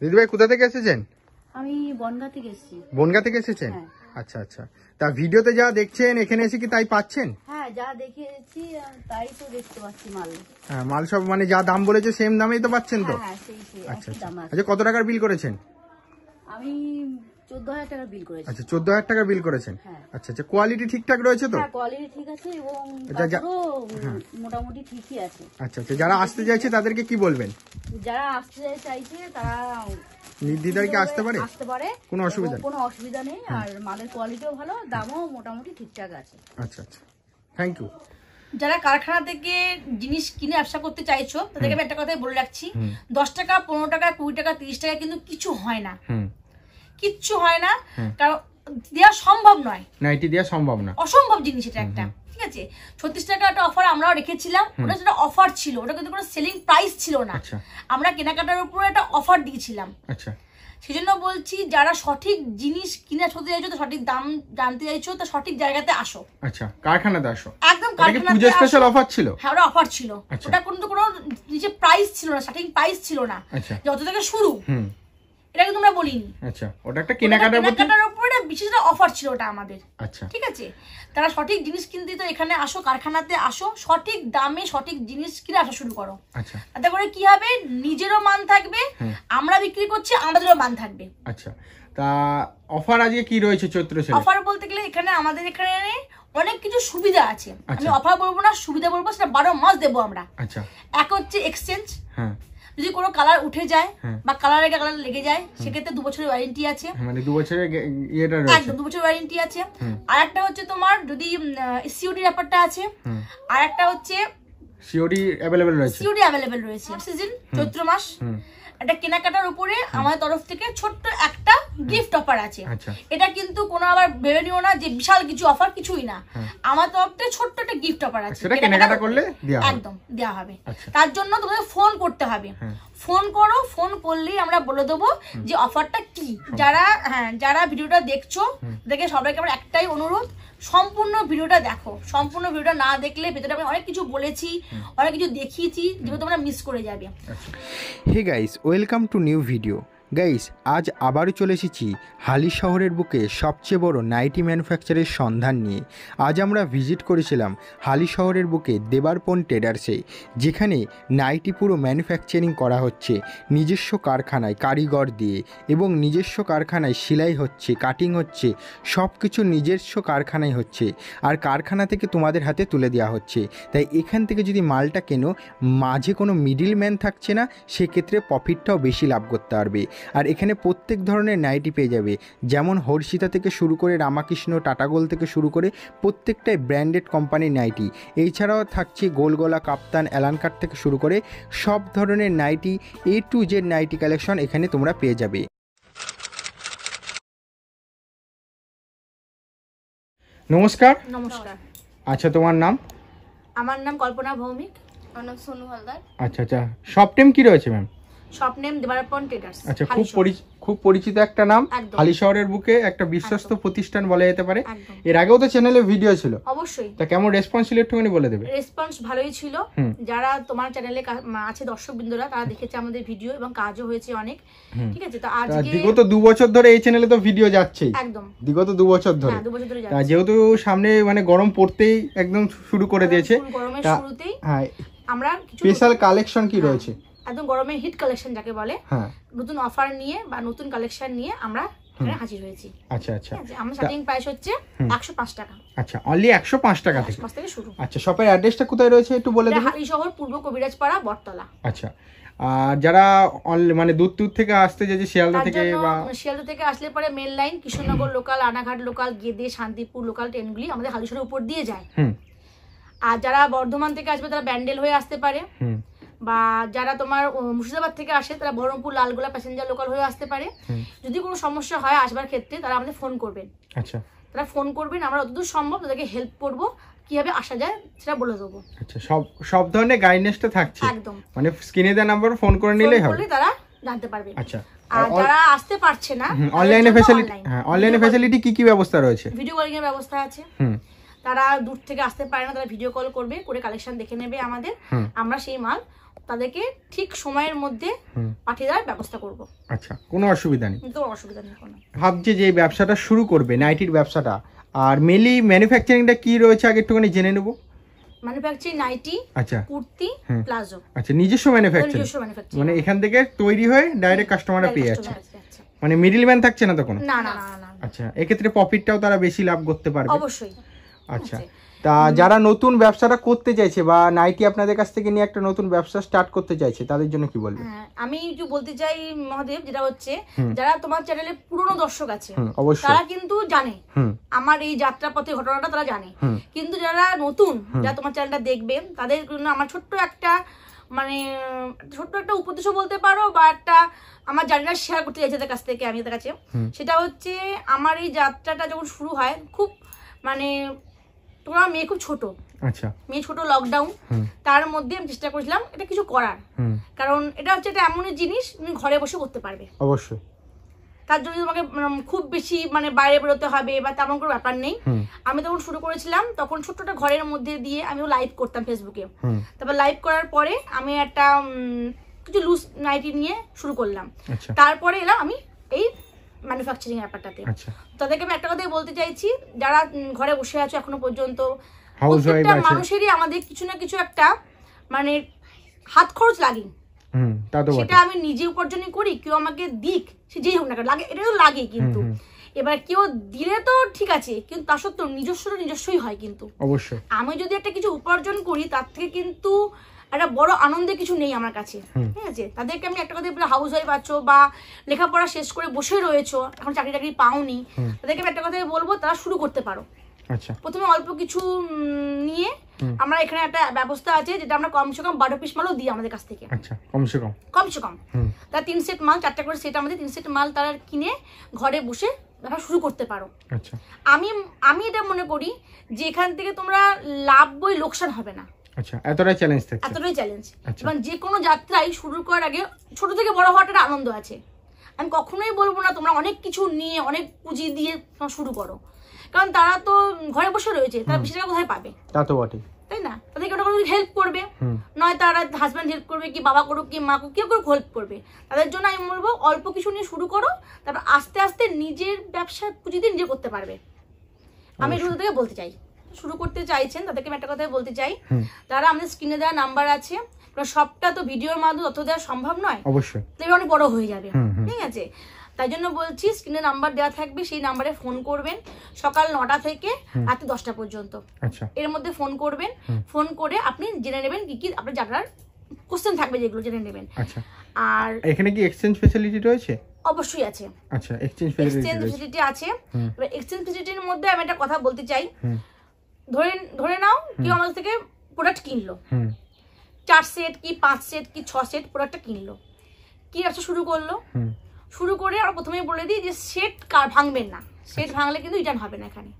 দিদি ভাই কোথা থেকে এসেছেন আমি বনগা থেকে এসেছি বনগা থেকে এসেছেন হ্যাঁ। আচ্ছা আচ্ছা তা ভিডিওতে যা দেখছেন এখানে এসে কি তাই পাচ্ছেন হ্যাঁ যা দেখেছি তাই তো হ্যাঁ মাল সব মানে যা দাম বলেছে সেম দামেই তো পাচ্ছেন তো হ্যাঁ, হ্যাঁ, আচ্ছা আচ্ছা।, আচ্ছা কত টাকার বিল করেছেন আমি 14000 টাকা আচ্ছা 14000 টাকা বিল করেছেন হ্যাঁ। আচ্ছা আচ্ছা কোয়ালিটি ঠিকঠাক রয়েছে তো কোয়ালিটি হ্যাঁ, ঠিক আছে এবং আচ্ছা, হ্যাঁ। মোটামুটি ঠিকই আছে আচ্ছা আচ্ছা যারা আসতে চাইছে তাদেরকে কি বলবেন যারা আসতে চাইছে তারা নির্দ্বিধায় আসতে পারে আসতে পারে কোনো অসুবিধা কোনো অসুবিধা নেই আর মালের কোয়ালিটিও ভালো দামও মোটামুটি ঠিকঠাক আছে আচ্ছা আচ্ছা থ্যাংক ইউ যারা কারখানা থেকে জিনিস কিনে ব্যবসা করতে চাইছো তাদেরকে আমি একটা কথাই বলে রাখছি দশ টাকা পনেরো টাকা কুড়ি টাকা তিরিশ টাকা কিন্তু কিছু হয় না কিচ্ছু হয় না কারণ দেওয়া সম্ভব নয় এটি দেওয়া সম্ভব না অসম্ভব জিনিস এটা একটা ঠিক আছে একটা অফার আমরাও রেখেছিলাম ওটা অফার ছিল ওটা কিন্তু সেলিং ছিল না আচ্ছা। আমরা কেনাকাটার একটা অফার দিয়েছিলাম আচ্ছা। বলছি যারা সঠিক জিনিস চাইছো তো সঠিক দাম জানতে চাইছো তো সঠিক জায়গাতে আসো আচ্ছা কারখানাতে আসো একদম অফার ছিল হ্যাঁ ওটা অফার ছিল আচ্ছা। ওটা কোনো কোনো ছিল না সঠিক প্রাইস ছিল না যত থেকে শুরু এটাকে তোমরা বলিনি আচ্ছা ওটা একটা কেনাকাটার কেনাকাটার উপরে বিশেষ অফার ছিল ওটা আমাদের আচ্ছা ঠিক আছে তারা সঠিক জিনিস কিনতে তো এখানে আসো কারখানাতে আসো সঠিক দামে সঠিক জিনিস কিনে আসা শুরু করো আচ্ছা তাতে করে কি হবে নিজেরও মান থাকবে আমরা বিক্রি করছি আমাদেরও মান থাকবে আচ্ছা তা অফার আজকে কি রয়েছে চৈত্র সেলে অফার বলতে গেলে এখানে আমাদের এখানে অনেক কিছু সুবিধা আছে আমি অফার আচ্ছা। বলবো না সুবিধা বলবো সেটা বারো মাস দেবো আমরা আচ্ছা এক হচ্ছে এক্সচেঞ্জ হ্যাঁ যদি কোনো কালার উঠে যায় হ্যাঁ। বা কালার আগে কালার লেগে যায় সেক্ষেত্রে দু বছরের ওয়ারেন্টি আছে হ্যাঁ, মানে দু বছরের ইয়েটা রয়েছে দু বছরের ওয়ারেন্টি আছে আর একটা হচ্ছে তোমার যদি সিওডি ব্যাপারটা আছে আর একটা হচ্ছে সিওডি अवेलेबल রয়েছে সিওডি अवेलेबल রয়েছে সিজন চৈত্র মাস এটা কেনাকাটার উপরে আমার তরফ থেকে ছোট্ট একটা গিফট অফার আছে আচ্ছা। এটা কিন্তু কোনো আবার ভেবে নিও না যে বিশাল কিছু অফার কিছুই না হ্যাঁ। আমার তরফ ছোট্ট একটা গিফট অফার আছে সেটা করলে একদম দেওয়া হবে আচ্ছা। তার জন্য তোমাকে ফোন করতে হবে ফোন হ্যাঁ। করো ফোন করলেই আমরা বলে দেবো যে অফারটা কি যারা হ্যাঁ যারা ভিডিওটা দেখছো দেখে সবাইকে আমার একটাই অনুরোধ সম্পূর্ণ ভিডিওটা দেখো সম্পূর্ণ ভিডিওটা না দেখলে ভেতরে আমি অনেক কিছু বলেছি অনেক কিছু দেখিয়েছি যেগুলো তোমরা মিস করে যাবে hey guys welcome to new video guys আজ আবারও চলে এসেছি হালি শহরের বুকে সবচেয়ে বড় নাইটি ম্যানুফ্যাকচারের সন্ধান নিয়ে আজ আমরা ভিজিট করেছিলাম হালি শহরের বুকে দেবারপন ট্রেডার্সে যেখানে নাইটি পুরো ম্যানুফ্যাকচারিং করা হচ্ছে নিজস্ব কারখানায় কারিগর দিয়ে এবং নিজস্ব কারখানায় সেলাই হচ্ছে কাটিং হচ্ছে সব কিছু নিজস্ব কারখানায় হচ্ছে আর কারখানা থেকে তোমাদের হাতে তুলে দেওয়া হচ্ছে তাই এখান থেকে যদি মালটা কেনো মাঝে কোনো মিডিল ম্যান থাকছে না সেক্ষেত্রে প্রফিটটাও বেশি লাভ করতে পারবে আর এখানে প্রত্যেক ধরনের নাইটি পেয়ে যাবে যেমন হর্ষিতা থেকে শুরু করে রামাকৃষ্ণ টাটাগোল থেকে শুরু করে প্রত্যেকটাই ব্র্যান্ডেড কোম্পানির নাইটি এছাড়াও থাকছে গোলগোলা কাপ্তান অ্যালানকাট থেকে শুরু করে সব ধরনের nighty A to Z nighty collection এখানে তোমরা পেয়ে যাবে নমস্কার নমস্কার আচ্ছা তোমার নাম আমার নাম কল্পনা ভৌমিক আমার নাম সোনু হালদার আচ্ছা আচ্ছা সব টাইম কি রয়েছে ma'am shop name Debarpan traders আচ্ছা খুব খুব পরিচিত একটা নাম হালি শহরের বুকে একটা বিশ্বস্ত প্রতিষ্ঠান বলা যেতে পারে এর আগেও তো চ্যানেলে ভিডিও ছিল অবশ্যই তা কেমন রেসপন্স ছিল একটুখানি বলে দেবে রেসপন্স ভালোই ছিল যারা তোমার চ্যানেলে আছে দর্শকবৃন্দরা তারা দেখেছে আমাদের ভিডিও এবং কাজও হয়েছে অনেক ঠিক আছে তো আজকে বিগত দু বছর ধরে এই চ্যানেলে তো ভিডিও যাচ্ছে একদম বিগত দু বছর ধরে হ্যাঁ, তা যেহেতু সামনে মানে গরম পড়তেই একদম শুরু করে দিয়েছে গরমের শুরুতেই হ্যাঁ আমরা স্পেশাল কালেকশন কি রয়েছে একদম গরমে হিট কালেকশন যাকে বলে হ্যাঁ। নতুন অফার নিয়ে বা নতুন কালেকশন নিয়ে আমরা হাজির হয়েছি আচ্ছা, আচ্ছা। আমার হচ্ছে টাকা আচ্ছা, টাকা শপের আচ্ছা, অ্যাড্রেসটা কোথায় রয়েছে একটু বলে পূর্ব কবিরাজপাড়া বটতলা আচ্ছা আর যারা মানে দূর দূর থেকে আসতে শিয়ালদা থেকে থেকে আসলে পরে মেন লাইন লোকাল আনাঘাট লোকাল গেদে শান্তিপুর লোকাল ট্রেনগুলি আমাদের হালিশহরের উপর দিয়ে যায় আর যারা বর্ধমান থেকে আসবে তারা ব্যান্ডেল হয়ে আসতে পারে বা যারা তোমার মুর্শিদাবাদ থেকে আসে তারা বহরমপুর লালগোলা প্যাসেঞ্জার লোকাল হয়ে আসতে পারে যদি কোনো সমস্যা হয় আসবার ক্ষেত্রে তারা আমাদের ফোন করবেন আচ্ছা তারা ফোন করবেন আমরা অতদূর সম্ভব তাদেরকে হেল্প করবো কিভাবে আসা যায় সেটা বলে দেবো আচ্ছা সব সব ধরনের গাইডনেসটা থাকছে একদম মানে স্ক্রিনে দেওয়া নাম্বার ফোন করে নিলেই হবে তারা জানতে পারবে আচ্ছা আর যারা আসতে পারছে না অনলাইনে ফ্যাসিলিটি হ্যাঁ অনলাইনে ফ্যাসিলিটি কি কি ব্যবস্থা রয়েছে ভিডিও কলিং এর ব্যবস্থা আছে তারা দূর থেকে আসতে পারে না তারা ভিডিও কল করবে করে কালেকশন দেখে নেবে আমাদের আমরা সেই মাল তাদেরকে ঠিক সময়ের মধ্যে পাঠিয়ে দেওয়ার ব্যবস্থা করব আচ্ছা কোনো অসুবিধা নেই কোনো অসুবিধা নেই কোনো ভাবছে যে ব্যবসাটা শুরু করবে নাইটির ব্যবসাটা আর মেলি ম্যানুফ্যাকচারিংটা কি রয়েছে আগে একটুখানি জেনে নেব আচ্ছা, আচ্ছা। মানে থাকছে না তখন আচ্ছা, এক্ষেত্রে প্রফিটটাও তারা বেশি লাভ করতে পারবে অবশ্যই আচ্ছা তা যারা নতুন ব্যবসাটা করতে চাইছে বা নাইটি আপনাদের কাছ থেকে নিয়ে একটা নতুন ব্যবসা স্টার্ট করতে চাইছে তাদের জন্য কি বলবেন হ্যাঁ, আমি একটু বলতে চাই মহাদেব যেটা হচ্ছে যারা তোমার চ্যানেলে পুরনো দর্শক আছে তারা কিন্তু জানে আমার এই যাত্রা পথে ঘটনাটা তারা জানে কিন্তু যারা নতুন যারা তোমার চ্যানেলটা দেখবে তাদের জন্য আমার ছোট্ট একটা মানে ছোট্ট একটা উপদেশ বলতে পারো বা একটা আমার জার্নিটা শেয়ার করতে চাইছে তাদের কাছ থেকে আমি তাদের কাছে সেটা হচ্ছে আমার এই যাত্রাটা যখন শুরু হয় খুব মানে তোমার মেয়ে খুব ছোট আচ্ছা মেয়ে ছোট লকডাউন তার মধ্যে আমি চেষ্টা করেছিলাম এটা কিছু করার কারণ এটা হচ্ছে এটা এমনই জিনিস তুমি ঘরে বসে করতে পারবে অবশ্যই তার জন্য তোমাকে মানে, খুব বেশি মানে বাইরে বেরোতে হবে বা তেমন কোনো ব্যাপার নেই আমি তখন শুরু করেছিলাম তখন ছোট্ট ঘরের মধ্যে দিয়ে আমি লাইভ করতাম ফেসবুকে তারপর লাইভ করার পরে আমি একটা কিছু লুজ নাইটি নিয়ে শুরু করলাম আচ্ছা। তারপরে এলাম আমি এই ম্যানুফ্যাকচারিং ব্যাপারটাতে আচ্ছা। তাদেরকে আমি একটা কথাই বলতে চাইছি যারা ঘরে বসে আছো এখনো পর্যন্ত প্রত্যেকটা মানুষেরই আমাদের কিছু না কিছু একটা মানে হাত খরচ লাগে সেটা আমি নিজে উপার্জনই করি কেউ আমাকে দিক সে যেই হোক না লাগে এটা তো লাগে কিন্তু এবার কেউ দিলে তো ঠিক আছে কিন্তু তা সত্ত্বেও নিজস্ব নিজস্বই হয় কিন্তু অবশ্যই আমি যদি একটা কিছু উপার্জন করি তার থেকে কিন্তু একটা বড় আনন্দে কিছু নেই আমার কাছে ঠিক আছে তাদেরকে আমি একটা কথা বলে হাউস ওয়াইফ আছো বা লেখাপড়া শেষ করে বসে রয়েছো এখন চাকরি টাকরি পাওনি তাদেরকে আমি একটা কথা বলবো তারা শুরু করতে পারো আচ্ছা। প্রথমে অল্প কিছু নিয়ে আমরা এখানে একটা ব্যবস্থা আছে যেটা আমরা কমসে কম বারো পিস মালও দিই আমাদের কাছ থেকে আচ্ছা, কমসে কম কমসে কম তার তিন সেট মাল চারটা করে সেট আমাদের তিন সেট মাল তারা কিনে ঘরে বসে ব্যবসা শুরু করতে পারো আচ্ছা। আমি আমি এটা মনে করি যে এখান থেকে তোমরা লাভ বই লোকসান হবে না আচ্ছা এতটাই চ্যালেঞ্জ থাকে এতটাই চ্যালেঞ্জ এবং যে কোনো যাত্রাই শুরু করার আগে ছোট থেকে বড় হওয়াটা আনন্দ আছে আমি কখনোই বলবো না তোমরা অনেক কিছু নিয়ে অনেক পুঁজি দিয়ে শুরু করো কারণ তারা তো ঘরে বসে রয়েছে তারা বেশি টাকা কোথায় পাবে তা তো বটে তাই না তাদেরকে ওটা কোনো হেল্প করবে নয় তারা হাজব্যান্ড হেল্প করবে কি বাবা করুক কি মা করুক কেউ করুক হেল্প করবে তাদের জন্য আমি বলবো অল্প কিছু নিয়ে শুরু করো তারপর আস্তে আস্তে নিজের ব্যবসা পুঁজি দিয়ে নিজে করতে পারবে আমি শুধু থেকে বলতে চাই শুরু করতে চাইছেন তাদেরকে আমি একটা কথাই বলতে চাই তারা আমাদের স্ক্রিনে দেওয়া নাম্বার আছে সবটা তো ভিডিওর মাধ্যমে তথ্য দেওয়া সম্ভব নয় অবশ্যই অনেক বড় হয়ে যাবে ঠিক আছে তাই জন্য বলছি স্ক্রিনে নাম্বার দেওয়া থাকবে সেই নাম্বারে ফোন করবেন সকাল নটা থেকে রাতে দশটা পর্যন্ত আচ্ছা। এর মধ্যে ফোন করবেন ফোন করে আপনি জেনে নেবেন কি কি আপনার যাত্রার কোশ্চেন থাকবে যেগুলো জেনে নেবেন আচ্ছা। আর এখানে কি এক্সচেঞ্জ ফেসিলিটি রয়েছে অবশ্যই আছে আচ্ছা এক্সচেঞ্জ ফেসিলিটি আছে এক্সচেঞ্জ ফেসিলিটির মধ্যে আমি একটা কথা বলতে চাই ধরে ধরে নাও কেউ আমাদের থেকে প্রোডাক্ট কিনলো চার সেট কি পাঁচ সেট কি ছ সেট প্রোডাক্টটা কিনলো কি ব্যবসা শুরু করলো শুরু করে আমরা প্রথমেই বলে দিই যে সেট কার ভাঙবেন না সেট আচ্ছা। ভাঙলে কিন্তু রিটার্ন হবে না এখানে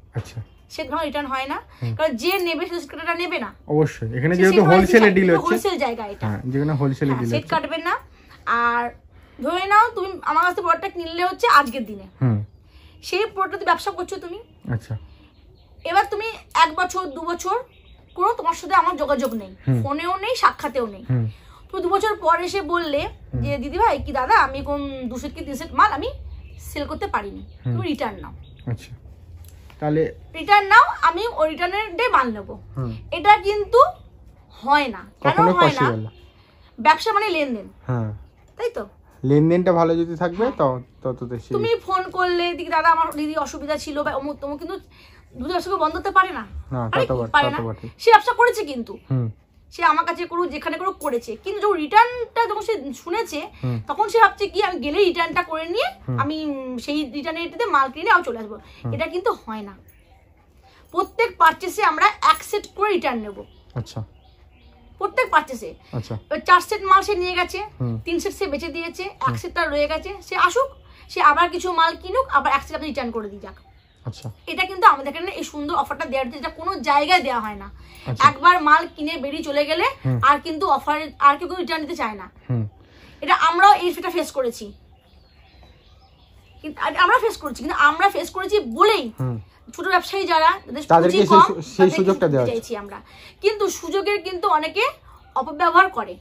সেট ভাঙলে রিটার্ন হয় না কারণ যে নেবে সে সেটটা নেবে না অবশ্যই এখানে যেহেতু হোলসেলে ডিল হচ্ছে হোলসেল জায়গা এটা যেখানে হোলসেলে ডিল সেট কাটবেন না আর ধরে নাও তুমি আমার কাছে প্রোডাক্টটা কিনলে হচ্ছে আজকের দিনে সেই প্রোডাক্ট ব্যবসা করছো তুমি আচ্ছা এবার তুমি এক বছর দু বছর কোনো তোমার সাথে আমার যোগাযোগ নেই ফোনেও নেই সাক্ষাতেও নেই তো দু বছর পর এসে বললে যে দিদি ভাই কি দাদা আমি কোন দুশের কি তিনশের মাল আমি সেল করতে পারিনি তুমি রিটার্ন নাও আচ্ছা। তাহলে রিটার্ন নাও আমি ওই রিটার্নের ডে মাল নেবো এটা কিন্তু হয় না কেন হয় না ব্যবসা মানে লেনদেন হ্যাঁ। তাই তো লেনদেনটা ভালো যদি থাকবে হ্যাঁ। তত তুমি ফোন করলে দিদি দাদা আমার দিদি অসুবিধা ছিল বা অমুক তমুক কিন্তু দুধের সঙ্গে বন্ধ হতে পারে না সে ব্যবসা করেছে কিন্তু সে আমার কাছে করুক যেখানে করুক করেছে কিন্তু যখন রিটার্নটা যখন সে শুনেছে তখন সে ভাবছে কি আমি গেলে রিটার্নটা করে নিয়ে আমি সেই রিটার্নের এটাতে মাল কিনে আমি চলে আসবো এটা কিন্তু হয় না প্রত্যেক পারচেসে আমরা এক সেট করে রিটার্ন নেব আচ্ছা প্রত্যেক পারচেসে আচ্ছা। চার সেট মাল সে নিয়ে গেছে তিন সেট সে বেচে দিয়েছে এক সেটটা রয়ে গেছে সে আসুক সে আবার কিছু মাল কিনুক আবার এক সেট আপনি রিটার্ন করে দিয়ে যাক আচ্ছা। এটা কিন্তু আমাদের এখানে এই সুন্দর অফারটা দেওয়ার যেটা কোনো জায়গায় দেওয়া হয় না আচ্ছা। একবার মাল কিনে বেরিয়ে চলে গেলে আর কিন্তু অফার আর কেউ রিটার্ন দিতে চায় না এটা আমরাও এই সেটা ফেস করেছি আমরা ফেস করেছি কিন্তু আমরা ফেস করেছি বলেই ছোট ব্যবসায়ী যারা সেই সুযোগটা দেওয়া চাইছি আমরা কিন্তু সুযোগের কিন্তু অনেকে অপব্যবহার করে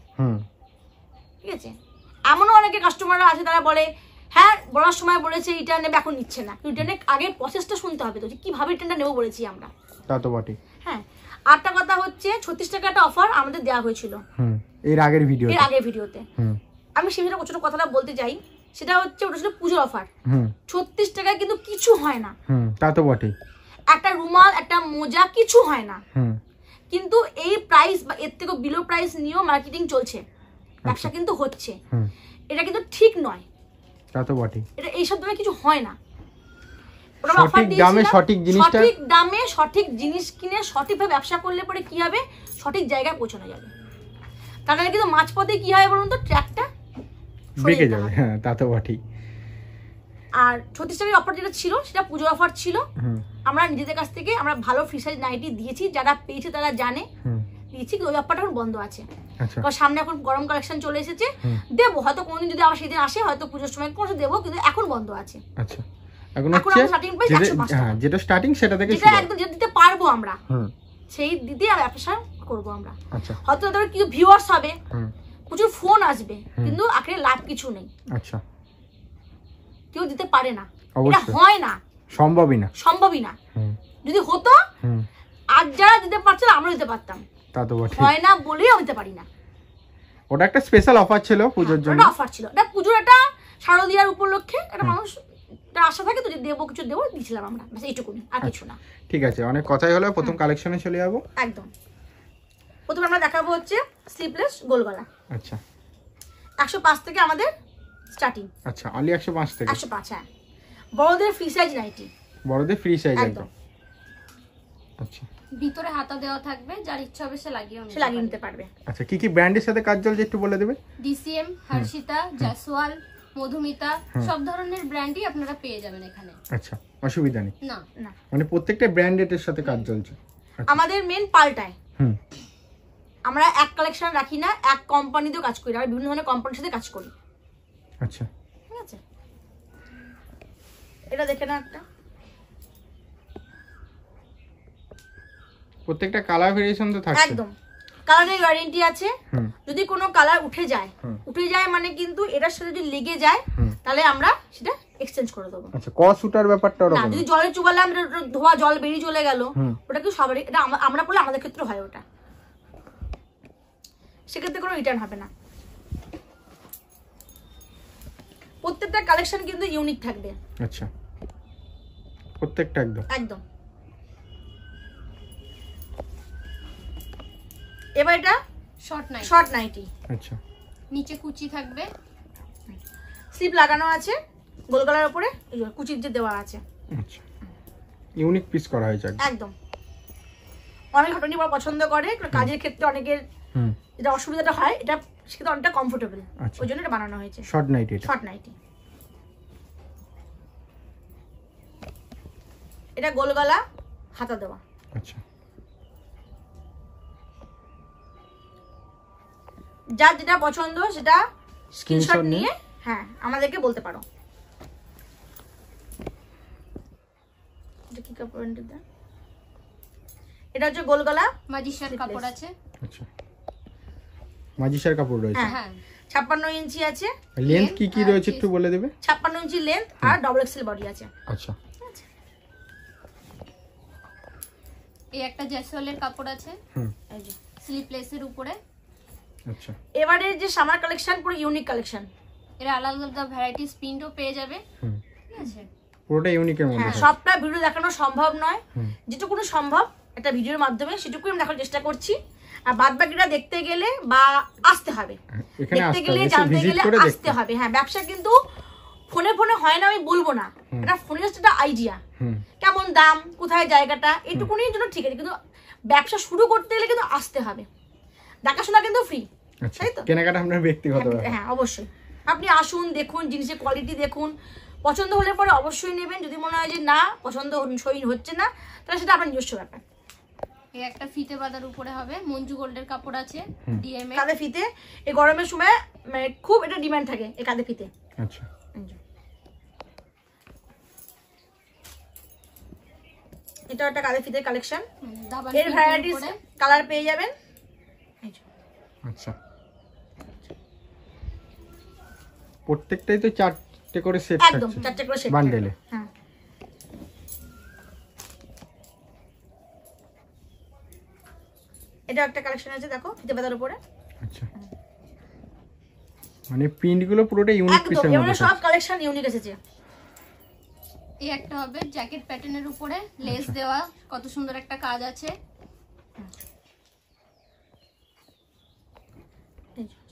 ঠিক আছে এমনও অনেকে কাস্টমাররা আছে তারা বলে হ্যাঁ বলার সময় বলেছে এটা নেবে এখন নিচ্ছে না রিটার্নে আগে প্রসেসটা শুনতে হবে তো যে কীভাবে রিটার্নটা নেবো বলেছি আমরা তা তো বটে হ্যাঁ আরটা কথা হচ্ছে ছত্রিশ টাকা একটা অফার আমাদের দেওয়া হয়েছিল এর আগের ভিডিও এর আগের ভিডিওতে আমি সেই ছোট কথাটা বলতে চাই সেটা হচ্ছে ওটা ছিল পুজোর অফার ছত্রিশ টাকায় কিন্তু কিছু হয় না তা তো বটে একটা রুমাল একটা মোজা কিছু হয় না কিন্তু এই প্রাইস বা এর থেকে বিলো প্রাইস নিয়েও মার্কেটিং চলছে আচ্ছা। ব্যবসা কিন্তু হচ্ছে এটা কিন্তু ঠিক নয় তা তো বটেই এটা এইসব দামে কিছু হয় না সঠিক দামে সঠিক জিনিসটা সঠিক দামে সঠিক জিনিস কিনে সঠিকভাবে ব্যবসা করলে পরে কি হবে সঠিক জায়গায় পৌঁছানো যাবে তা নাহলে কিন্তু মাঝপথে কি হয় বলুন তো ট্র্যাকটা বেঁকে যাবে হ্যাঁ তা তো বটেই আর ছত্রিশ টাকার অফার যেটা ছিল সেটা পুজোর অফার ছিল আমরা নিজেদের কাছ থেকে আমরা ভালো ফিশারি নাইটি দিয়েছি যারা পেয়েছে তারা জানে দিয়েছি ওই অফারটা এখন বন্ধ আছে কারণ আচ্ছা। সামনে এখন গরম কালেকশন চলে এসেছে দেবো হয়তো কোনদিন যদি আবার সেদিন আসে হয়তো পুজোর সময় কোনো দেবো কিন্তু এখন বন্ধ আছে আচ্ছা এখন হচ্ছে যেটা স্টার্টিং হ্যাঁ, সেটা থেকে যেটা একদম দিতে পারবো আমরা সেই দিতে আর ব্যবসা করবো আমরা আচ্ছা। হয়তো তাদের কিছু ভিউয়ার্স হবে কিছু ফোন আসবে কিন্তু আখের লাভ কিছু নেই আচ্ছা কেউ দিতে পারে না এটা হয় না সম্ভবই না সম্ভবই না যদি হতো আর যারা দিতে পারছে আমরা দিতে পারতাম তা তো বটে হয় না বলেই হতে পারি না ওটা একটা স্পেশাল অফার ছিল পুজোর হ্যাঁ, জন্য অফার ছিল এটা পুজোর একটা শারদীয়ার উপলক্ষে একটা মানুষ আশা থাকে দেবো কিছু দেবো দিয়েছিলাম আমরা এইটুকুনি আর কিছু না আচ্ছা, ঠিক আছে অনেক কথাই হলো প্রথম হ্যাঁ। চলে যাবো একদম প্রথমে আমরা দেখাবো হচ্ছে স্লিপলেস আচ্ছা একশো পাঁচ থেকে আমাদের স্টার্টিং আচ্ছা একশো পাঁচ থেকে একশো পাঁচ হ্যাঁ বড়দের ফ্রি সাইজ নাইটি বড়দের ফ্রি সাইজ একদম আচ্ছা ভিতরে হাতা দেওয়া থাকবে যার ইচ্ছা হবে সে লাগিয়ে নিতে লাগিয়ে নিতে পারবে আচ্ছা কি কি ব্র্যান্ডের সাথে কাজ চলছে একটু বলে দেবে ডিসিএম হর্ষিতা জাসওয়াল মধুমিতা সব ধরনের ব্র্যান্ডই আপনারা পেয়ে যাবেন এখানে আচ্ছা অসুবিধা নেই না না মানে প্রত্যেকটা ব্র্যান্ডেড এর সাথে কাজ চলছে আচ্ছা। আমাদের মেন পাল্টায় হুম আমরা এক কালেকশন রাখি না এক কোম্পানিতেও কাজ করি আমরা বিভিন্ন ধরনের কোম্পানির সাথে কাজ করি আচ্ছা ঠিক আছে এটা দেখে না একটা প্রত্যেকটা কালার ভেরিয়েশন তো থাকে একদম কালারের গ্যারান্টি আছে যদি কোনো কালার উঠে যায় উঠে যায় মানে কিন্তু এটার সাথে যদি লেগে যায় তাহলে আমরা সেটা এক্সচেঞ্জ করে দেবো আচ্ছা ব্যাপারটা ওরকম না যদি জলে চুবালাম ধোয়া জল বেরিয়ে চলে গেল ওটা কি সবারই এটা আমরা বলে আমাদের ক্ষেত্রে হয় ওটা সেক্ষেত্রে কোনো রিটার্ন হবে না প্রত্যেকটা কালেকশন কিন্তু ইউনিক থাকবে আচ্ছা প্রত্যেকটা একদম একদম এবার এটা শর্ট নাইটি শর্ট নাইটি আচ্ছা নিচে কুচি থাকবে স্লিপ লাগানো আছে গোল গলার উপরে কুচির যে দেওয়া আছে আচ্ছা ইউনিক পিস করা হয়েছে একদম অনেক ঘটনি বড় পছন্দ করে কাজের ক্ষেত্রে অনেকের যেটা অসুবিধাটা হয় এটা সেটা অনেকটা কমফোর্টেবল আচ্ছা। ওই জন্য এটা বানানো হয়েছে শর্ট নাইটি শর্ট নাইটি এটা গোল গলা হাতা দেওয়া আচ্ছা যার যেটা পছন্দ সেটা স্ক্রিনশট নিয়ে হ্যাঁ আমাদেরকে বলতে পারো এটা হচ্ছে গোলগলা মাজিশার কাপড় আছে আচ্ছা মাজিশার কাপড় রয়েছে হ্যাঁ 56 হ্যাঁ। ইঞ্চি আছে লেন্থ কি কি রয়েছে একটু বলে দেবে 56 ইঞ্চি লেন্থ আর ডাবল এক্সেল বডি আছে আচ্ছা এই একটা জেসলের কাপড় আছে হুম এই যে স্লিভলেসের উপরে আচ্ছা এবারে যে সামার কালেকশন পুরো ইউনিক কালেকশন এরা আলাদা আলাদা ভ্যারাইটিস প্রিন্টও পেয়ে যাবে ঠিক আছে পুরোটা ইউনিকের মধ্যে হ্যাঁ, সবটা ভিডিও দেখানো সম্ভব নয় যেটুকু সম্ভব একটা ভিডিওর মাধ্যমে সেটুকুই আমি দেখার চেষ্টা করছি আর বাদ বাকিটা দেখতে গেলে বা আসতে হবে হ্যাঁ, দেখতে গেলে জানতে গেলে আসতে হবে হ্যাঁ ব্যবসা কিন্তু ফোনে ফোনে হয় না আমি বলবো না এটা ফোনের একটা আইডিয়া কেমন দাম কোথায় জায়গাটা এটুকুনি জন্য ঠিক আছে কিন্তু ব্যবসা শুরু করতে গেলে কিন্তু আসতে হবে দেখাশোনা কিন্তু ফ্রি আচ্ছা, তাই তো কেনাকাটা আপনার ব্যক্তিগত হ্যাঁ, হ্যাঁ অবশ্যই আপনি আসুন দেখুন জিনিসের কোয়ালিটি দেখুন পছন্দ হলে পরে অবশ্যই নেবেন যদি মনে হয় যে না পছন্দ সই হচ্ছে না তাহলে সেটা আপনার নিজস্ব ব্যাপার এই একটা ফিতে বাঁধার উপরে হবে মঞ্জু গোল্ডের কাপড় আছে ডিএমএ কাঁধে ফিতে এই গরমের সময় মানে খুব এটা ডিমান্ড থাকে এই কাঁধে ফিতে আচ্ছা এটা একটা কাঁধে ফিতে কালেকশন এর ভ্যারাইটিস কালার পেয়ে যাবেন আচ্ছা প্রত্যেকটাই তো চারটে করে সেট একদম চারটে করে সেট বান্ডেলে হ্যাঁ এটা একটা কালেকশন আছে দেখো ফিতে পাতার উপরে আচ্ছা মানে পিন্ড গুলো পুরোটা ইউনিক পিস একদম একদম সব কালেকশন ইউনিক এসেছে এই একটা হবে জ্যাকেট প্যাটার্নের উপরে লেস দেওয়া কত সুন্দর একটা কাজ আছে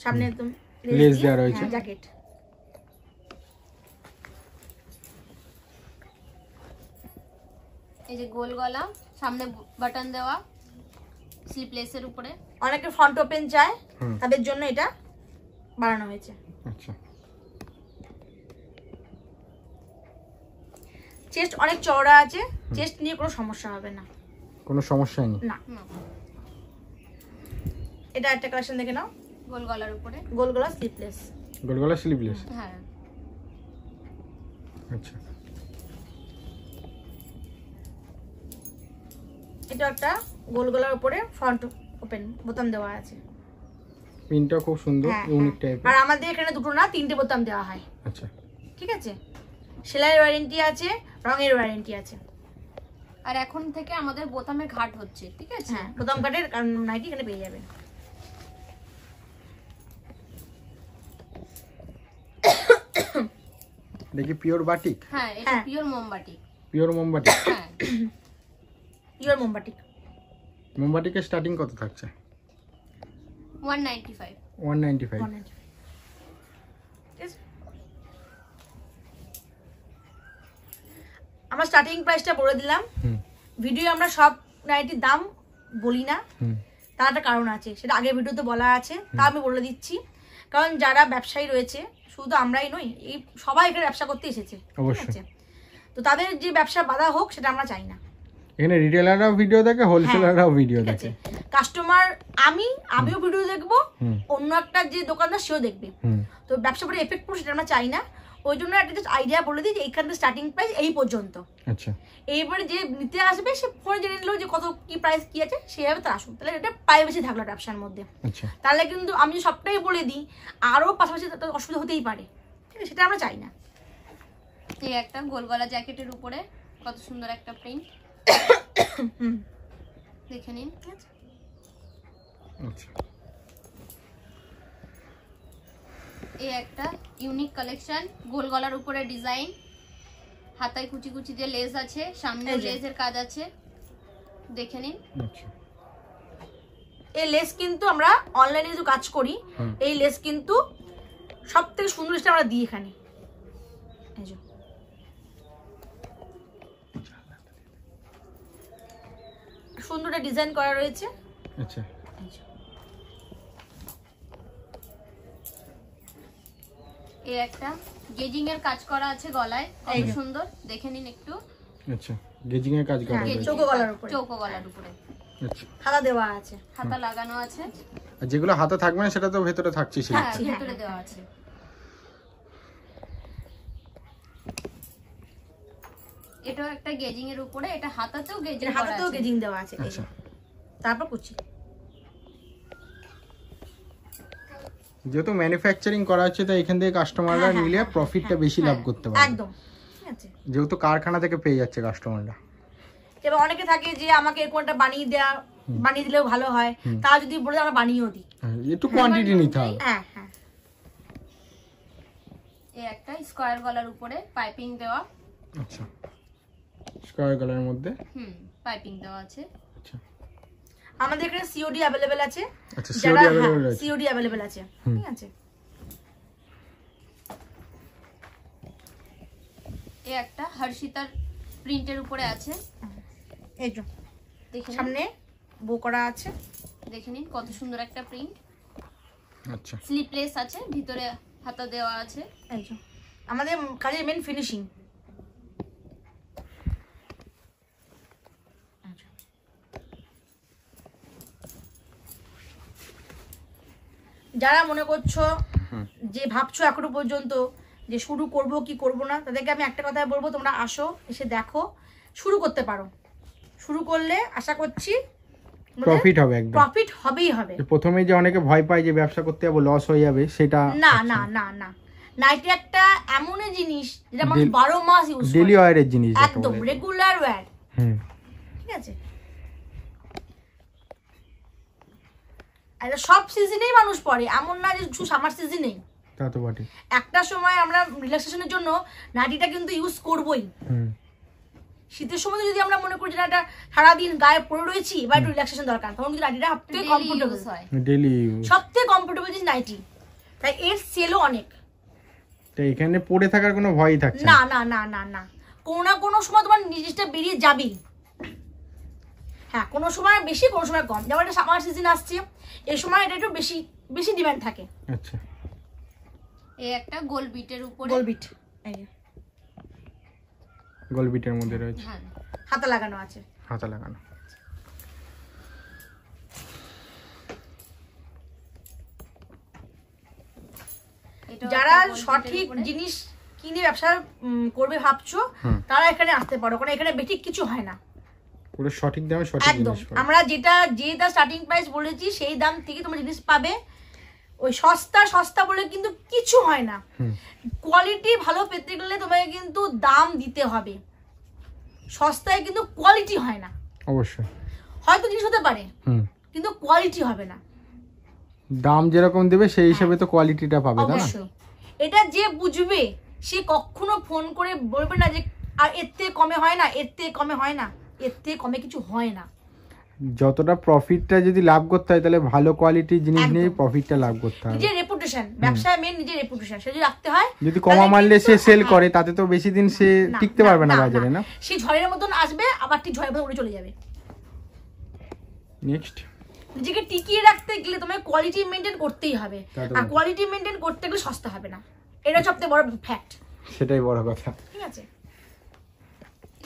সামনে একদম লেস দেওয়া রয়েছে হ্যাঁ, জ্যাকেট এই যে গোল গলা সামনে বাটন দেওয়া স্লিপলেসের উপরে অনেকে ফ্রন্ট ওপেন চায় তাদের জন্য এটা বানানো হয়েছে আচ্ছা চেস্ট অনেক চওড়া আছে চেস্ট নিয়ে কোনো সমস্যা হবে না কোনো সমস্যা নেই না এটা একটা কালেকশন দেখে নাও গোল গলার উপরে গোল গলা স্লিভলেস গোল গলা স্লিভলেস হ্যাঁ আচ্ছা এটা একটা গোল গলার উপরে ফ্রন্ট ওপেন বোতাম দেওয়া আছে পিনটা খুব সুন্দর ইউনিক হ্যাঁ, টাইপ হ্যাঁ। আর আমাদের এখানে দুটো না তিনটে বোতাম দেওয়া হয় আচ্ছা ঠিক আছে সেলাইয়ের ওয়ারেন্টি আছে রঙের ওয়ারেন্টি আছে আর এখন থেকে আমাদের বোতামের ঘাট হচ্ছে ঠিক আছে হ্যাঁ বোতাম আচ্ছা। ঘাটের কারণ নাইটি এখানে পেয়ে যাবেন দেখি পিওর বাটিক হ্যাঁ এটা পিওর মোমবাটিক পিওর মোমবাটিক হ্যাঁ পিওর মোমবাটিক মোমবাটিকের স্টার্টিং কত থাকছে 195 আমরা স্টার্টিং প্রাইসটা বলে দিলাম ভিডিও আমরা সব নাইটির দাম বলি না তার একটা কারণ আছে সেটা আগের ভিডিওতে বলা আছে তা আমি বলে দিচ্ছি কারণ যারা ব্যবসায়ী রয়েছে শুধু আমরাই নই এই সবাই এখানে ব্যবসা করতে এসেছে অবশ্যই তো তাদের যে ব্যবসা বাধা হোক সেটা আমরা চাই না এখানে রিটেলাররাও ভিডিও দেখে হোলসেলাররাও হ্যাঁ, ভিডিও দেখে কাস্টমার আমি আমিও ভিডিও দেখব অন্য একটা যে দোকানদার সেও দেখবে তো ব্যবসা করে এফেক্ট পড়বে সেটা আমরা চাই না ওই জন্য একটা জাস্ট আইডিয়া বলে দিই যে এইখান থেকে স্টার্টিং প্রাইস এই পর্যন্ত আচ্ছা এইবারে যে নিতে আসবে সে ফোনে জেনে নিল যে কত কি প্রাইস কি আছে সেভাবে তো আসুন তাহলে এটা প্রাইভেসি থাকলো ব্যবসার মধ্যে আচ্ছা। তাহলে কিন্তু আমি সবটাই বলে দিই আরও পাশাপাশি অসুবিধা হতেই পারে ঠিক আছে সেটা আমরা চাই না এই একটা গোলগলা জ্যাকেটের উপরে কত সুন্দর একটা প্রিন্ট দেখে নিন আচ্ছা এই একটা ইউনিক কালেকশন গোল গলার উপরে ডিজাইন হাতায় কুচি কুচি দিয়ে লেস আছে সামনে লেসের কাজ আছে দেখে নিন এই লেস কিন্তু আমরা অনলাইনে যে কাজ করি এই লেস কিন্তু সব থেকে সুন্দর জিনিসটা আমরা দিই এখানে সুন্দরটা ডিজাইন করা রয়েছে আচ্ছা এ একটা গেজিং এর কাজ করা আছে গলায় আচ্ছা। সুন্দর দেখে নিন একটু আচ্ছা গেজিং এর কাজ করা হ্যাঁ, আচ্ছা। আছে গলার উপরে গলার উপরে যেগুলো হাতে থাকবে না সেটা তো ভেতরে থাকছে হ্যাঁ ভেতরে দেওয়া আছে এটাও একটা গেজিং এর উপরে এটা হাতাতেও গেজিং হাতাতেও গেজিং দেওয়া আছে আচ্ছা। তারপর কুচি যেহেতু ম্যানুফ্যাকচারিং করা হচ্ছে তো এখান থেকে কাস্টমাররা হ্যাঁ, হ্যাঁ, নিলে প্রফিটটা হ্যাঁ, বেশি লাভ করতে পারে একদম যেহেতু কারখানা থেকে পেয়ে যাচ্ছে কাস্টমাররা এবার অনেকে থাকে যে আমাকে কোনটা বানিয়ে দেয়া বানিয়ে দিলেও ভালো হয় তা যদি বলে আমরা বানিয়েও দিই একটু কোয়ান্টিটি নিতে হবে হ্যাঁ হ্যাঁ এই একটা স্কয়ার গলার উপরে পাইপিং দেওয়া আচ্ছা স্কয়ার গলার মধ্যে হুম পাইপিং দেওয়া আছে আমাদের এখানে সিওডি अवेलेबल আছে আচ্ছা সিওডি अवेलेबल হ্যাঁ, আছে সিওডি अवेलेबल আছে ঠিক আছে এ একটা হর্ষিতার প্রিন্টের উপরে আছে এই যে দেখুন সামনে বো করা আছে দেখে নিন কত সুন্দর একটা প্রিন্ট আচ্ছা স্লিপলেস আছে ভিতরে হাতা দেওয়া আছে এই যে আমাদের কাজের মেন ফিনিশিং যারা মনে করছো যে ভাবছো এখনো পর্যন্ত যে শুরু করব কি করব না তাদেরকে আমি একটা কথাই বলবো তোমরা আসো এসে দেখো শুরু করতে পারো শুরু করলে আশা করছি প্রফিট হবে একদম প্রফিট হবেই হবে প্রথমে যে অনেকে ভয় পায় যে ব্যবসা করতে যাবো লস হয়ে যাবে সেটা না না না না নাইটি একটা এমন জিনিস যেটা মানুষ বারো মাস ইউজ ডেলি ওয়ারের জিনিস একদম রেগুলার ওয়্যার হুম ঠিক আছে এটা সব সিজনেই মানুষ পড়ে এমন না যে শুধু সামার সিজনেই তা তো বটে একটা সময় আমরা রিল্যাক্সেশনের জন্য নাটিটা কিন্তু ইউজ করবই শীতের সময় যদি আমরা মনে করি যে এটা সারাদিন গায়ে পড়ে রয়েছি বা একটু রিল্যাক্সেশন দরকার তখন কিন্তু নাটিটা সবথেকে কমফোর্টেবল হয় ডেলি সবথেকে কমফোর্টেবল জিনিস নাইটি তাই এর সেলও অনেক তো এখানে পড়ে থাকার কোনো ভয়ই থাকছে না না না না না কোনো না কোনো সময় তোমার নিজেরটা বেরিয়ে যাবেই হ্যাঁ কোনো সময় বেশি কোনো সময় কম যেমন এটা সামার সিজন আসছে এই সময় এটা একটু বেশি বেশি ডিমান্ড থাকে আচ্ছা এই একটা গোল বিটের উপরে গোল বিট গোল বিটের মধ্যে রয়েছে হ্যাঁ। হাতা লাগানো আছে হাতা লাগানো যারা সঠিক জিনিস কিনে ব্যবসা করবে ভাবছো তারা এখানে আসতে পারো কারণ এখানে বেঠিক কিছু হয় না পুরো সঠিক দামে সঠিক জিনিস আমরা যেটা যে দা স্টার্টিং প্রাইস বলেছি সেই দাম থেকে তোমরা জিনিস পাবে ওই সস্তা সস্তা বলে কিন্তু কিছু হয় না কোয়ালিটি ভালো পেতে গেলে তোমাকে কিন্তু দাম দিতে হবে সস্তায় কিন্তু কোয়ালিটি হয় না অবশ্যই হয়তো জিনিস হতে পারে কিন্তু কোয়ালিটি হবে না দাম যেরকম দেবে সেই হিসাবে হ্যাঁ। তো কোয়ালিটিটা পাবে না এটা যে বুঝবে সে কখনো ফোন করে বলবে না যে আর এর থেকে কমে হয় না এর থেকে কমে হয় না এর থেকে কমে কিছু হয় না যতটা প্রফিটটা যদি লাভ করতে হয় তাহলে ভালো কোয়ালিটির জিনিস নিয়ে প্রফিটটা লাভ করতে হবে নিজের রেপুটেশন ব্যবসায় মেন নিজের রেপুটেশন সে যদি রাখতে হয় যদি কমা মারলে সে সেল হ্যাঁ। করে তাতে তো বেশি দিন সে টিকতে পারবে না বাজারে না সে ঝড়ের মতন আসবে আবার ঠিক ঝড়ের মতন উড়ে চলে যাবে নেক্সট নিজেকে টিকিয়ে রাখতে গেলে তোমাকে কোয়ালিটি মেনটেন করতেই হবে আর কোয়ালিটি মেনটেন করতে গেলে সস্তা হবে না এটা সবচেয়ে বড় ফ্যাক্ট সেটাই বড় কথা ঠিক আছে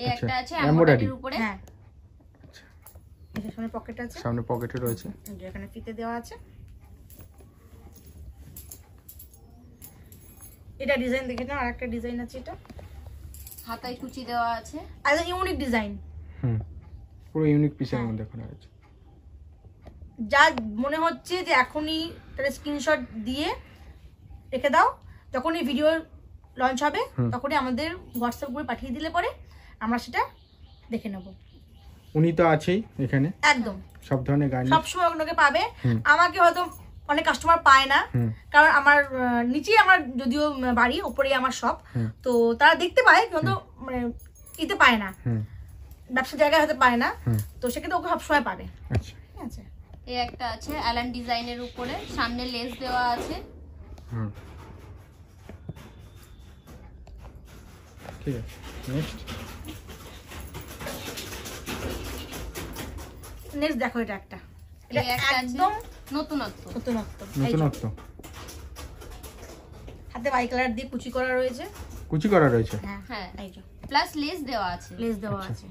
এই আচ্ছা, একটা আছে হ্যাঁ। সামনে পকেট আছে রয়েছে এখানে দেওয়া আছে এটা ডিজাইন আরেকটা ডিজাইন আছে এটা হাতায় দেওয়া আছে ডিজাইন আচ্ছা, হ্যাঁ। যা মনে হচ্ছে যে এখনই তাহলে স্ক্রিনশট দিয়ে রেখে দাও যখন এই ভিডিও লঞ্চ হবে তখনই আমাদের হোয়াটসঅ্যাপ গ্রুপে পাঠিয়ে দিলে পরে আমরা সেটা দেখে নেব উনি তো আছেই এখানে একদম সব ধরনের সব সবসময় ওনাকে পাবে আমাকে হয়তো অনেক কাস্টমার পায় না কারণ আমার নিচেই আমার যদিও বাড়ি উপরেই আমার সব তো তারা দেখতে পায় কিন্তু মানে ইতে পায় না ব্যবসা জায়গায় হতে পায় না তো সেক্ষেত্রে ওকে সবসময় পাবে আচ্ছা। ঠিক আছে এই একটা আছে অ্যালান ডিজাইনের উপরে সামনে লেস দেওয়া আছে হুম ঠিক আছে নেক্সট দেখো এটা একটা হাতে বাই কালার দিয়ে কুচি করা রয়েছে কুচি হ্যাঁ হ্যাঁ প্লাস লেস দেওয়া আছে লেস দেওয়া আচ্ছা। আছে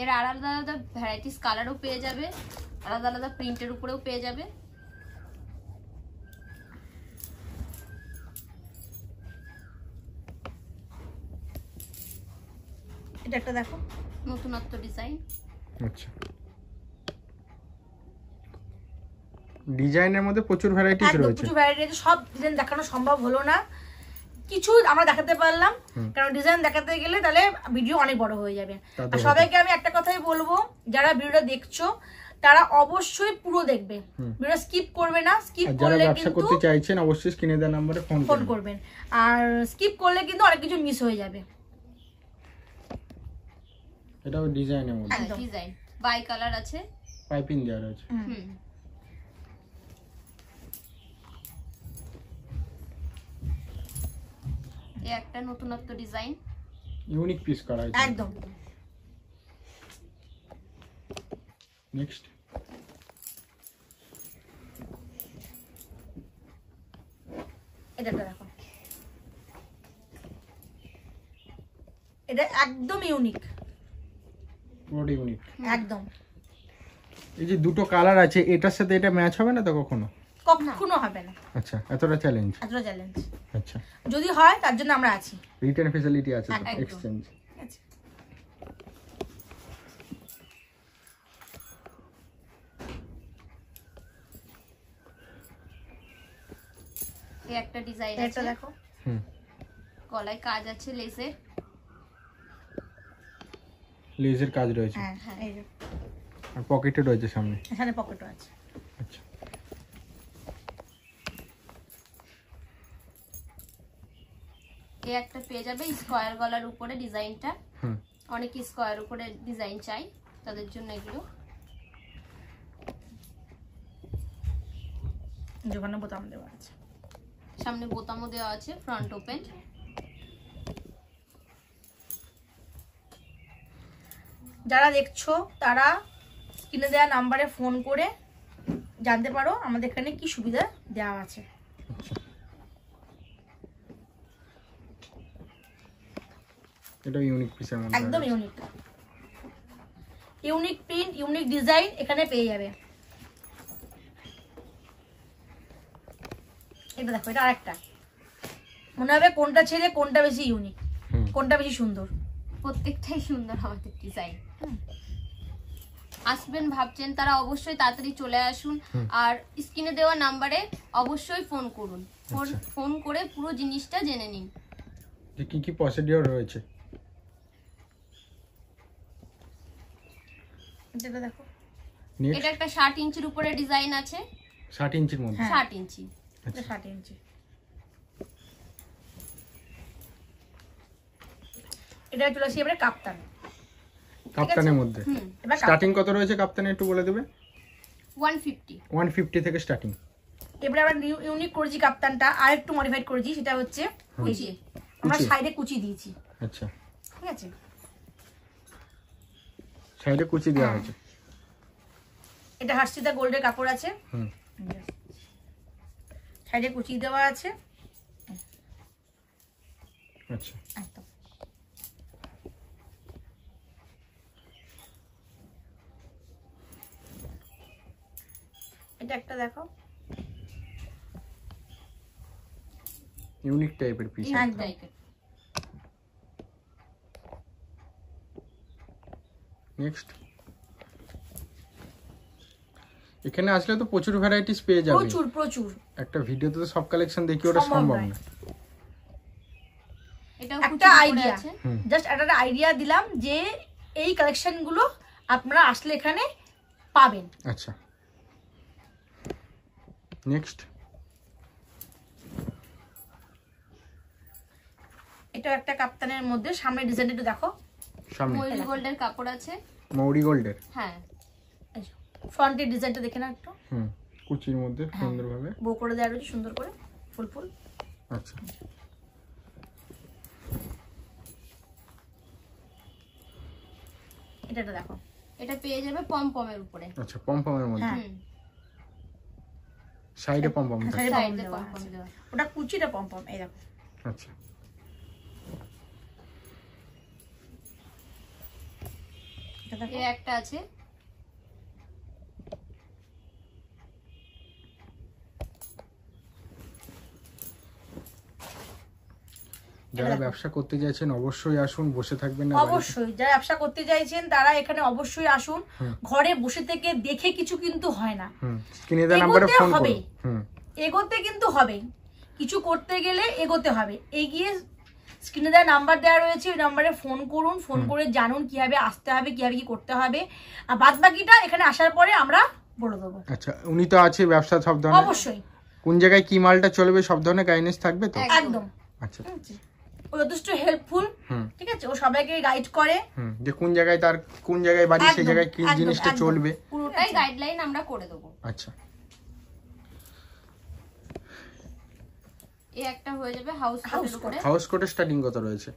এর আলাদা আলাদা ভ্যারাইটিস কালারও পেয়ে যাবে আলাদা আলাদা প্রিন্টের উপরেও পেয়ে যাবে এটা একটা দেখো নতুনত্ব ডিজাইন আচ্ছা ডিজাইনের মধ্যে প্রচুর ভ্যারাইটি রয়েছে প্রচুর ভ্যারাইটি সব ডিজাইন দেখানো সম্ভব হলো না কিছু আমরা দেখাতে পারলাম কারণ ডিজাইন দেখাতে গেলে তাহলে ভিডিও অনেক বড় হয়ে যাবে আর সবাইকে আমি একটা কথাই বলবো যারা ভিডিওটা দেখছো তারা অবশ্যই পুরো দেখবে ভিডিও স্কিপ করবে না স্কিপ করলে কিন্তু করতে চাইছেন অবশ্যই স্ক্রিনে দেওয়া নম্বরে ফোন করবেন আর স্কিপ করলে কিন্তু অনেক কিছু মিস হয়ে যাবে এটাও ডিজাইনের মধ্যে হ্যাঁ ডিজাইন বাই কালার আছে পাইপিং দেওয়া আছে হুম এই একটা নতুনত্ব ডিজাইন ইউনিক পিস করা হয়েছে একদম নেক্সট এটা দেখো এটা একদম ইউনিক পুরোটা ইউনিক একদম এই যে দুটো কালার আছে এটার সাথে এটা ম্যাচ হবে না তো কখনো কখনো হবে না আচ্ছা এতটা চ্যালেঞ্জ এতটা চ্যালেঞ্জ আচ্ছা যদি হয় তার জন্য আমরা আছি রিটার্ন ফ্যাসিলিটি আছে তো এক্সচেঞ্জ একটা ডিজাইন আছে দেখো হুম গলায় কাজ আছে লেসে লেজের কাজ রয়েছে হ্যাঁ হ্যাঁ এই যে আর পকেটে রয়েছে সামনে এখানে পকেটও আছে আচ্ছা এই একটা পেয়ে যাবে স্কয়ার গলার উপরে ডিজাইনটা হুম অনেক স্কয়ার উপরে ডিজাইন চাই তাদের জন্য এগুলো দোকানে বোতাম দেওয়া আছে সামনে বোতামও দেওয়া আছে ফ্রন্ট ওপেন যারা দেখছো তারা কিনে দেওয়া নাম্বারে ফোন করে জানতে পারো আমাদের এখানে কি সুবিধা দেওয়া আছে এটা ইউনিক পিস একদম unique unique print unique design এখানে পেয়ে যাবে এটা দেখো এটা আরেকটা মনে হবে কোনটা ছেড়ে কোনটা বেশি ইউনিক কোনটা বেশি সুন্দর প্রত্যেকটাই সুন্দর হবে ডিজাইন আসবেন ভাবছেন তারা অবশ্যই তাড়াতাড়ি চলে আসুন আর স্ক্রিনে দেওয়া নাম্বারে অবশ্যই ফোন করুন ফোন আচ্ছা। করে পুরো জিনিসটা জেনে নিন কি কি প্রসিডিউর রয়েছে এটা দেখো এটা একটা 60 ইঞ্চির উপরে ডিজাইন আছে 60 ইঞ্চির মধ্যে 60 হ্যাঁ। আচ্ছা। ইঞ্চি এটা 60 ইঞ্চি এটা চলে এবারে কাপ্তান কাপ্তানের মধ্যে স্টার্টিং কত রয়েছে কাপ্তানে একটু বলে দেবে 150 150 থেকে স্টার্টিং এবারে আমরা ইউনিক করেছি কাপ্তানটা আর একটু মডিফাই করেছি সেটা হচ্ছে ওই হ্যাঁ। যে আমরা সাইডে কুচি দিয়েছি আচ্ছা ঠিক আছে সাইডে কুচি দেওয়া হ্যাঁ। হয়েছে এটা হাসিদা গোল্ডের কাপড় আছে হুম সাইডে কুচি দেওয়া আছে আচ্ছা একদম এটা একটা দেখো ইউনিক টাইপের পিস নেক্সট এখানে আসলে তো প্রচুর ভ্যারাইটিস পেয়ে যাবে প্রচুর প্রচুর একটা ভিডিওতে তো সব কালেকশন দেখি ওটা সম্ভব না একটা আইডিয়া জাস্ট একটা আইডিয়া দিলাম যে এই কালেকশনগুলো আপনারা আসলে এখানে পাবেন আচ্ছা নেক্সট এটা একটা কাপ্তানের মধ্যে সামনে ডিজাইন একটু দেখো সামনে মৌরি গোল্ডের কাপড় আছে মৌরি গোল্ডের হ্যাঁ ফ্রন্টের ডিজাইনটা দেখে না একটু হুম কুচির মধ্যে হ্যাঁ। সুন্দরভাবে বো করে দেওয়া রয়েছে সুন্দর করে ফুল ফুল আচ্ছা এটা দেখো এটা পেয়ে যাবে পমের উপরে আচ্ছা পমের মধ্যে হ্যাঁ সাইডে পমপম সাইডে পমপম দেওয়া ওটা কুচিটা পমপম এই দেখো আচ্ছা এই একটা আছে যারা ব্যবসা করতে চাইছেন অবশ্যই আসুন বসে থাকবেন না অবশ্যই যারা ব্যবসা করতে চাইছেন তারা এখানে অবশ্যই আসুন ঘরে বসে থেকে দেখে কিছু কিন্তু হয় না স্ক্রিনে দেওয়া নম্বরে ফোন করুন এগোতে কিন্তু হবে কিছু করতে গেলে এগোতে হবে এগিয়ে স্ক্রিনে দেওয়া নাম্বার দেওয়া রয়েছে ওই নাম্বারে ফোন করুন ফোন করে জানুন কিভাবে আসতে হবে কিভাবে কি করতে হবে আর বাদ বাকিটা এখানে আসার পরে আমরা বলে দেবো আচ্ছা উনি তো আছে ব্যবসা সব ধরনের অবশ্যই কোন জায়গায় কি মালটা চলবে সব ধরনের গাইডেন্স থাকবে তো একদম আচ্ছা ও যথেষ্ট হেল্পফুল ঠিক আছে ও সবাইকে গাইড করে যে কোন জায়গায় তার কোন জায়গায় বাড়ি সেই জায়গায় কি জিনিসটা চলবে পুরোটাই গাইডলাইন আমরা করে দেবো আচ্ছা এই একটা হয়ে যাবে হাউস কোটের উপরে হাউস কোটের স্টার্টিং কত রয়েছে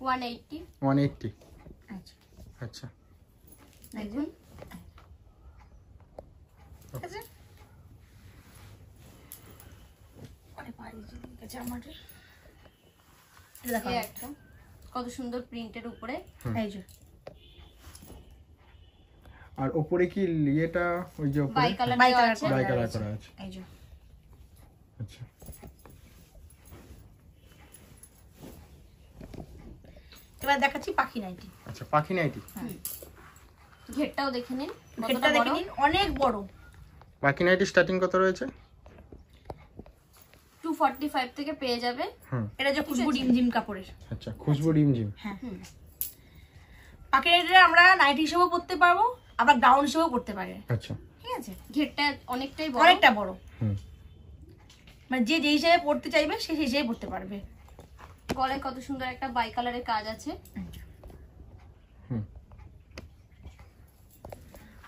180 180 আচ্ছা আচ্ছা দেখুন আচ্ছা আরে পাড়ি গেছে আমাদের কত সুন্দর প্রিন্টের উপরে আর উপরে কি ইয়েটা ওই যে বাই কালার বাই কালার আছে আচ্ছা দেখাচ্ছি পাখি নাইটি আচ্ছা পাখি নাইটি হ্যাঁ। ঘেরটাও দেখে নিন ঘেরটা দেখে নিন অনেক বড় পাখি নাইটি স্টার্টিং কত রয়েছে 245 থেকে পেয়ে যাবে এটা যে খুশবু ডিমঝিম কাপড়ের আচ্ছা খুশবু ডিমঝিম হ্যাঁ পাকেটে আমরা নাইটি হিসেবেও পরতে পারবো আবার গাউন হিসেবেও পরতে পারে আচ্ছা ঠিক আছে ঘেরটা অনেকটাই বড় অনেকটা বড় হুম মানে যে যে হিসেবে পড়তে চাইবে সে হিসেবে পড়তে পারবে গলে কত সুন্দর একটা বাই কালারের কাজ আছে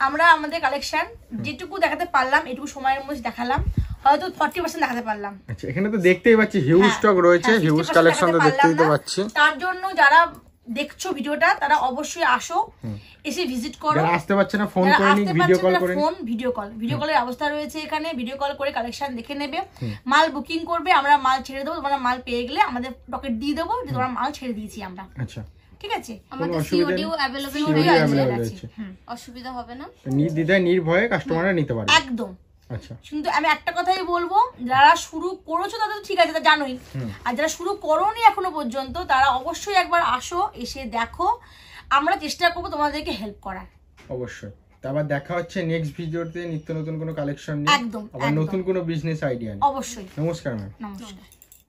আমরা আমাদের কালেকশন যেটুকু দেখাতে পারলাম এটুকু সময়ের মধ্যে দেখালাম হয়তো 40% দেখাতে পারলাম আচ্ছা এখানে তো দেখতেই পাচ্ছি হিউজ হ্যাঁ, স্টক রয়েছে হিউজ হ্যাঁ, কালেকশন তো দেখতেই তো পাচ্ছি তার জন্য যারা দেখছো ভিডিওটা তারা অবশ্যই আসো এসে ভিজিট করো যারা আসতে পারছে না ফোন করে ভিডিও কল করে ফোন ভিডিও কল ভিডিও কলের অবস্থা রয়েছে এখানে ভিডিও কল করে কালেকশন দেখে নেবে মাল বুকিং করবে আমরা মাল ছেড়ে দেবো তোমরা মাল পেয়ে গেলে আমাদের পকেট দিয়ে দেবো যে তোমরা মাল ছেড়ে দিয়েছি আমরা আচ্ছা ঠিক আছে আমাদের সিওডিও अवेलेबल হয়ে আছে অসুবিধা হবে না নির্দ্বিধায় নির্ভয়ে কাস্টমাররা নিতে পারবে একদম আচ্ছা। কিন্তু আমি একটা কথাই বলবো যারা শুরু করেছো তাদের ঠিক আছে তা জানোই আর যারা শুরু করোনি এখনো পর্যন্ত তারা অবশ্যই একবার আসো এসে দেখো আমরা চেষ্টা করবো তোমাদেরকে হেল্প করার অবশ্যই আবার দেখা হচ্ছে নেক্সট ভিডিওতে নিত্য নতুন কোনো কালেকশন নিয়ে একদম আবার নতুন কোনো বিজনেস আইডিয়া নিয়ে অবশ্যই নমস্কার ম্যাম নমস্কার